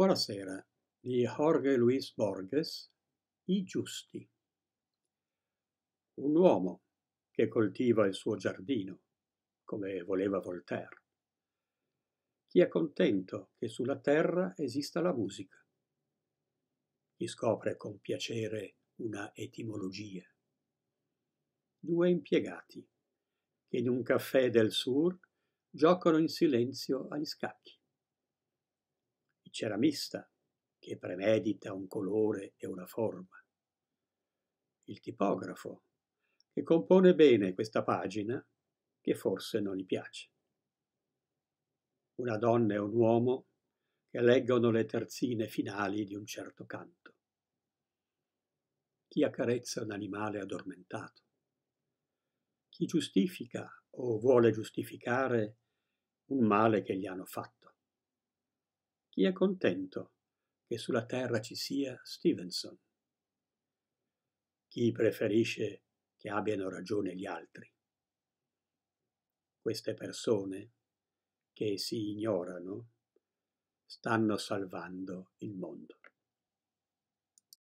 Buonasera di Jorge Luis Borges I giusti. Un uomo che coltiva il suo giardino, come voleva Voltaire. Chi è contento che sulla terra esista la musica. Chi scopre con piacere una etimologia. Due impiegati che in un caffè del Sur giocano in silenzio agli scacchi ceramista che premedita un colore e una forma, il tipografo che compone bene questa pagina che forse non gli piace, una donna e un uomo che leggono le terzine finali di un certo canto, chi accarezza un animale addormentato, chi giustifica o vuole giustificare un male che gli hanno fatto chi è contento che sulla terra ci sia Stevenson? Chi preferisce che abbiano ragione gli altri? Queste persone che si ignorano stanno salvando il mondo.